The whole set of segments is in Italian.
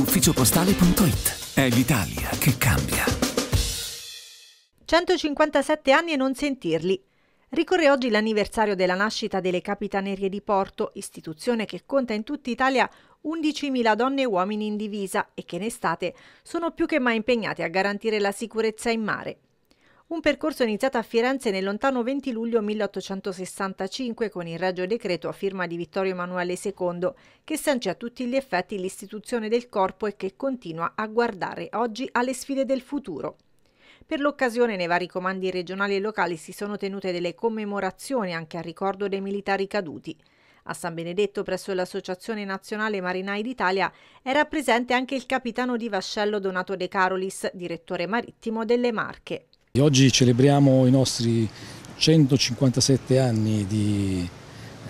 ufficiopostale.it. È l'Italia che cambia. 157 anni e non sentirli. Ricorre oggi l'anniversario della nascita delle Capitanerie di Porto, istituzione che conta in tutta Italia 11.000 donne e uomini in divisa e che in estate sono più che mai impegnati a garantire la sicurezza in mare. Un percorso iniziato a Firenze nel lontano 20 luglio 1865 con il regio decreto a firma di Vittorio Emanuele II, che sancia a tutti gli effetti l'istituzione del corpo e che continua a guardare oggi alle sfide del futuro. Per l'occasione nei vari comandi regionali e locali si sono tenute delle commemorazioni anche a ricordo dei militari caduti. A San Benedetto, presso l'Associazione Nazionale Marinai d'Italia, era presente anche il capitano di vascello Donato De Carolis, direttore marittimo delle Marche. Oggi celebriamo i nostri 157 anni di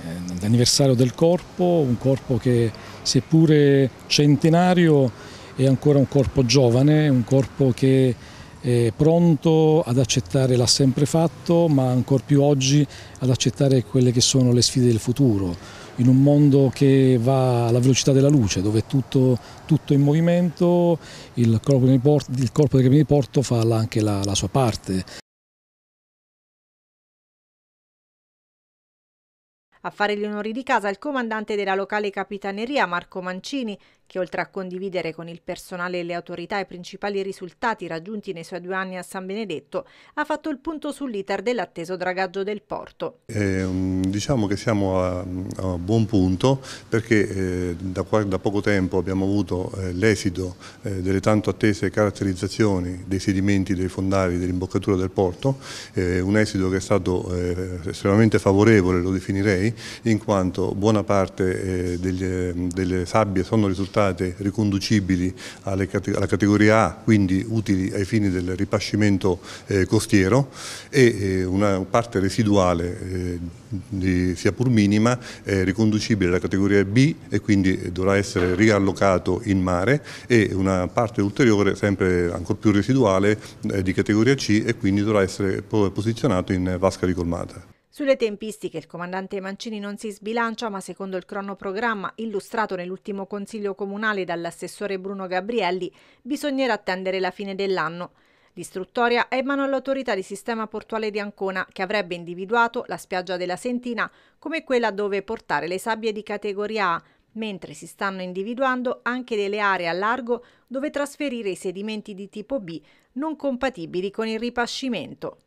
eh, anniversario del corpo, un corpo che seppure centenario è ancora un corpo giovane, un corpo che è pronto ad accettare l'ha sempre fatto, ma ancor più oggi ad accettare quelle che sono le sfide del futuro, in un mondo che va alla velocità della luce, dove è tutto, tutto in movimento, il corpo, porto, il corpo dei capitani di porto fa anche la, la sua parte. A fare gli onori di casa il comandante della locale capitaneria Marco Mancini, che oltre a condividere con il personale e le autorità i principali risultati raggiunti nei suoi due anni a San Benedetto, ha fatto il punto sull'iter dell'atteso dragaggio del porto. Eh, diciamo che siamo a, a buon punto perché eh, da, da, poco tempo abbiamo avuto eh, l'esito eh, delle tanto attese caratterizzazioni dei sedimenti dei fondali dell'imboccatura del porto, eh, un esito che è stato eh, estremamente favorevole, lo definirei, in quanto buona parte degli, delle sabbie sono risultate state riconducibili alla categoria A, quindi utili ai fini del ripascimento eh, costiero e eh, una parte residuale eh, di, sia pur minima, è riconducibile alla categoria B e quindi dovrà essere riallocato in mare e una parte ulteriore, sempre ancora più residuale, di categoria C e quindi dovrà essere posizionato in vasca ricolmata. Sulle tempistiche il comandante Mancini non si sbilancia, ma secondo il cronoprogramma illustrato nell'ultimo consiglio comunale dall'assessore Bruno Gabrielli, bisognerà attendere la fine dell'anno. L'istruttoria è in mano all'autorità di sistema portuale di Ancona, che avrebbe individuato la spiaggia della Sentina come quella dove portare le sabbie di categoria A, mentre si stanno individuando anche delle aree a largo dove trasferire i sedimenti di tipo B non compatibili con il ripascimento.